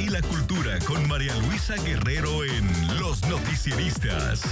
y la cultura con María Luisa Guerrero en Los Noticieristas.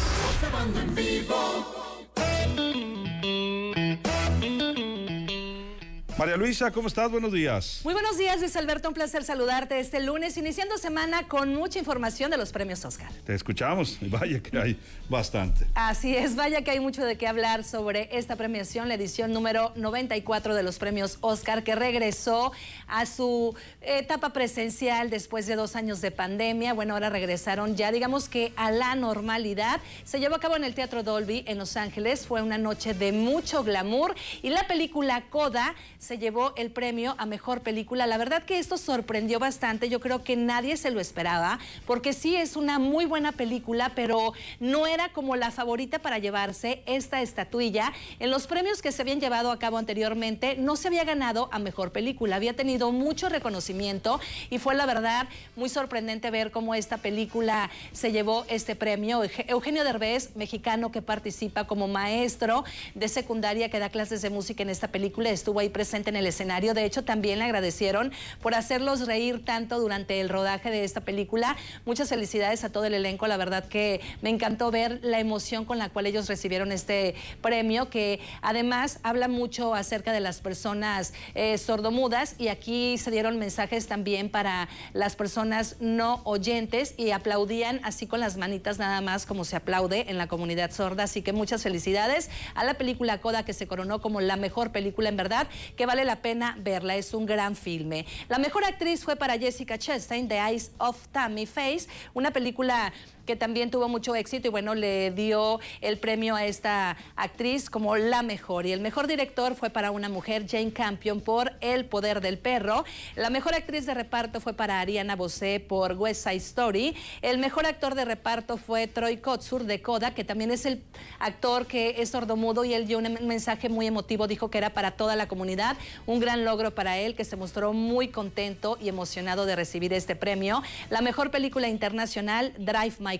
María Luisa, ¿cómo estás? Buenos días. Muy buenos días, Luis Alberto. Un placer saludarte este lunes, iniciando semana con mucha información de los premios Oscar. Te escuchamos. Vaya que hay bastante. Así es, vaya que hay mucho de qué hablar sobre esta premiación, la edición número 94 de los premios Oscar, que regresó a su etapa presencial después de dos años de pandemia. Bueno, ahora regresaron ya, digamos que a la normalidad. Se llevó a cabo en el Teatro Dolby en Los Ángeles. Fue una noche de mucho glamour y la película Coda se llevó el premio a mejor película. La verdad que esto sorprendió bastante, yo creo que nadie se lo esperaba, porque sí es una muy buena película, pero no era como la favorita para llevarse esta estatuilla. En los premios que se habían llevado a cabo anteriormente, no se había ganado a mejor película, había tenido mucho reconocimiento y fue la verdad muy sorprendente ver cómo esta película se llevó este premio. Eugenio Derbez, mexicano que participa como maestro de secundaria que da clases de música en esta película, estuvo ahí presente en el escenario. De hecho, también le agradecieron por hacerlos reír tanto durante el rodaje de esta película. Muchas felicidades a todo el elenco. La verdad que me encantó ver la emoción con la cual ellos recibieron este premio, que además habla mucho acerca de las personas eh, sordomudas y aquí se dieron mensajes también para las personas no oyentes y aplaudían así con las manitas nada más como se aplaude en la comunidad sorda. Así que muchas felicidades a la película Coda que se coronó como la mejor película en verdad. Que vale la pena verla, es un gran filme. La mejor actriz fue para Jessica Chastain The Eyes of Tammy Face, una película que también tuvo mucho éxito y bueno, le dio el premio a esta actriz como la mejor. Y el mejor director fue para una mujer, Jane Campion, por El Poder del Perro. La mejor actriz de reparto fue para Ariana Bosé por West Side Story. El mejor actor de reparto fue Troy Kotsur de Coda, que también es el actor que es sordomudo y él dio un mensaje muy emotivo, dijo que era para toda la comunidad, un gran logro para él, que se mostró muy contento y emocionado de recibir este premio. La mejor película internacional, Drive My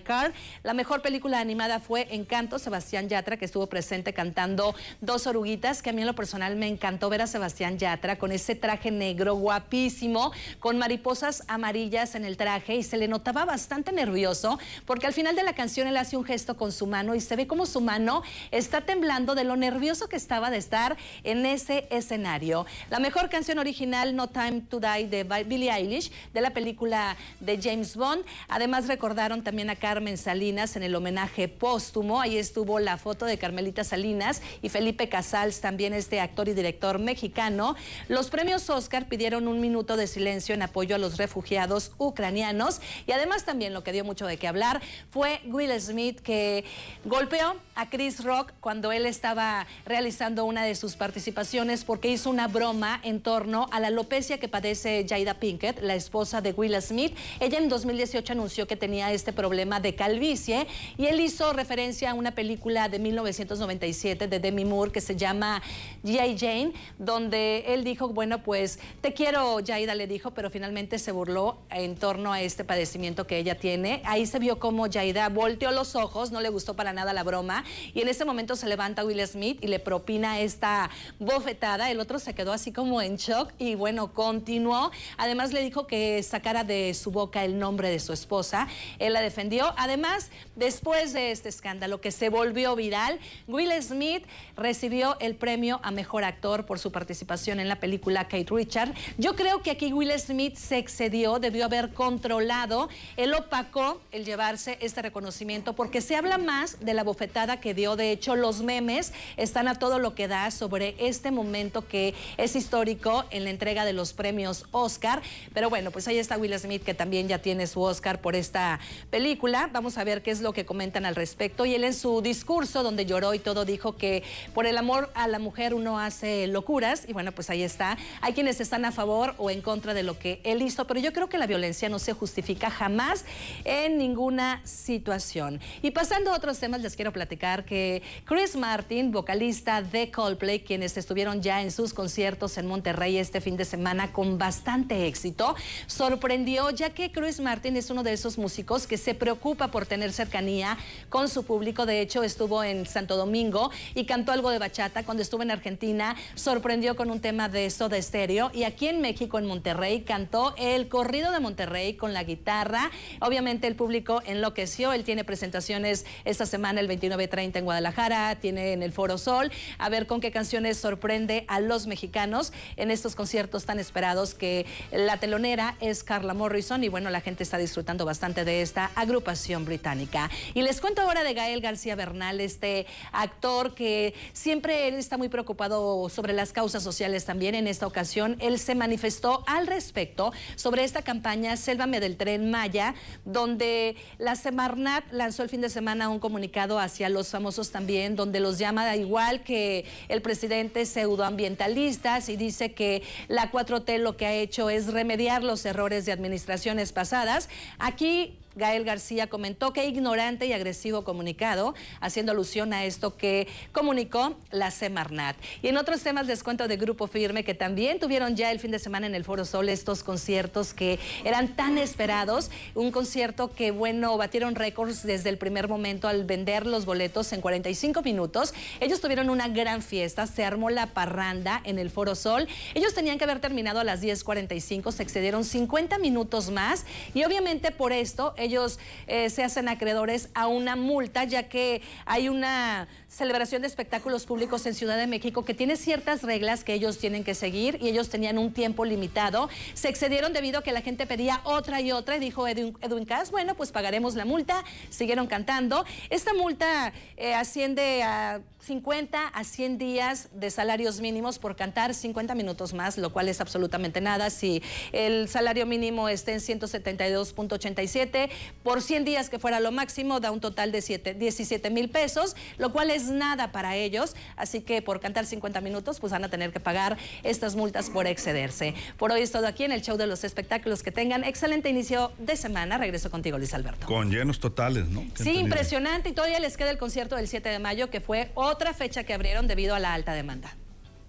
la mejor película animada fue Encanto, Sebastián Yatra, que estuvo presente cantando Dos Oruguitas, que a mí en lo personal me encantó ver a Sebastián Yatra con ese traje negro guapísimo, con mariposas amarillas en el traje y se le notaba bastante nervioso porque al final de la canción él hace un gesto con su mano y se ve como su mano está temblando de lo nervioso que estaba de estar en ese escenario. La mejor canción original, No Time to Die, de Billie Eilish, de la película de James Bond. Además recordaron también acá Carmen Salinas en el homenaje póstumo. Ahí estuvo la foto de Carmelita Salinas y Felipe Casals, también este actor y director mexicano. Los premios Oscar pidieron un minuto de silencio en apoyo a los refugiados ucranianos y además también lo que dio mucho de qué hablar fue Will Smith que golpeó a Chris Rock cuando él estaba realizando una de sus participaciones porque hizo una broma en torno a la alopecia que padece Jaida Pinkett, la esposa de Will Smith. Ella en 2018 anunció que tenía este problema de Calvicie y él hizo referencia a una película de 1997 de Demi Moore que se llama G.I. Jane, donde él dijo, bueno, pues te quiero, Jaida le dijo, pero finalmente se burló en torno a este padecimiento que ella tiene. Ahí se vio como Jaida volteó los ojos, no le gustó para nada la broma y en ese momento se levanta Will Smith y le propina esta bofetada. El otro se quedó así como en shock y bueno, continuó. Además le dijo que sacara de su boca el nombre de su esposa. Él la defendió Además, después de este escándalo que se volvió viral, Will Smith recibió el premio a mejor actor por su participación en la película Kate Richard. Yo creo que aquí Will Smith se excedió, debió haber controlado, el opaco, el llevarse este reconocimiento porque se habla más de la bofetada que dio. De hecho, los memes están a todo lo que da sobre este momento que es histórico en la entrega de los premios Oscar. Pero bueno, pues ahí está Will Smith que también ya tiene su Oscar por esta película. Vamos a ver qué es lo que comentan al respecto. Y él en su discurso, donde lloró y todo, dijo que por el amor a la mujer uno hace locuras. Y bueno, pues ahí está. Hay quienes están a favor o en contra de lo que él hizo, pero yo creo que la violencia no se justifica jamás en ninguna situación. Y pasando a otros temas, les quiero platicar que Chris Martin, vocalista de Coldplay, quienes estuvieron ya en sus conciertos en Monterrey este fin de semana con bastante éxito, sorprendió ya que Chris Martin es uno de esos músicos que se preocupa ocupa por tener cercanía con su público. De hecho, estuvo en Santo Domingo y cantó algo de bachata. Cuando estuvo en Argentina, sorprendió con un tema de de estéreo. Y aquí en México, en Monterrey, cantó el corrido de Monterrey con la guitarra. Obviamente, el público enloqueció. Él tiene presentaciones esta semana, el 29-30 en Guadalajara, tiene en el Foro Sol. A ver con qué canciones sorprende a los mexicanos en estos conciertos tan esperados que la telonera es Carla Morrison. Y bueno, la gente está disfrutando bastante de esta agrupación británica. Y les cuento ahora de Gael García Bernal, este actor que siempre él está muy preocupado sobre las causas sociales también. En esta ocasión, él se manifestó al respecto sobre esta campaña Sélvame del Tren Maya, donde la Semarnat lanzó el fin de semana un comunicado hacia los famosos también, donde los llama igual que el presidente pseudoambientalistas y dice que la 4T lo que ha hecho es remediar los errores de administraciones pasadas. Aquí Gael García comentó que ignorante y agresivo comunicado, haciendo alusión a esto que comunicó la Semarnat. Y en otros temas, descuento de Grupo Firme, que también tuvieron ya el fin de semana en el Foro Sol estos conciertos que eran tan esperados. Un concierto que, bueno, batieron récords desde el primer momento al vender los boletos en 45 minutos. Ellos tuvieron una gran fiesta, se armó la parranda en el Foro Sol. Ellos tenían que haber terminado a las 10.45, se excedieron 50 minutos más y obviamente por esto ellos eh, se hacen acreedores a una multa, ya que hay una celebración de espectáculos públicos en Ciudad de México que tiene ciertas reglas que ellos tienen que seguir y ellos tenían un tiempo limitado. Se excedieron debido a que la gente pedía otra y otra y dijo Edwin, Edwin bueno, pues pagaremos la multa. Siguieron cantando. Esta multa eh, asciende a 50 a 100 días de salarios mínimos por cantar 50 minutos más, lo cual es absolutamente nada. Si el salario mínimo esté en 172.87, por 100 días, que fuera lo máximo, da un total de 17 mil pesos, lo cual es nada para ellos. Así que por cantar 50 minutos, pues van a tener que pagar estas multas por excederse. Por hoy es todo aquí en el show de los espectáculos. Que tengan excelente inicio de semana. Regreso contigo, Luis Alberto. Con llenos totales, ¿no? Sí, impresionante. Y todavía les queda el concierto del 7 de mayo, que fue otra fecha que abrieron debido a la alta demanda.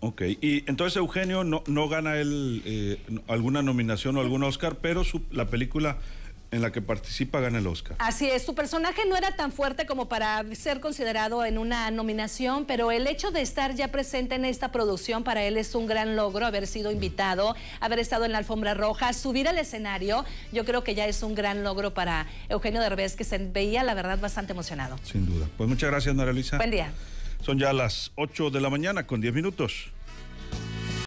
Ok, y entonces Eugenio no, gana él eh, alguna nominación o algún Oscar, pero la película en la que participa gana el Oscar. Así es, su personaje no era tan fuerte como para ser considerado en una nominación, pero el hecho de estar ya presente en esta producción para él es un gran logro, haber sido invitado, haber estado en la alfombra roja, subir al escenario, yo creo que ya es un gran logro para Eugenio Derbez, que se veía la verdad bastante emocionado. Sin duda. Pues muchas gracias, Nora Luisa. Buen día. Son ya las 8 de la mañana con 10 minutos.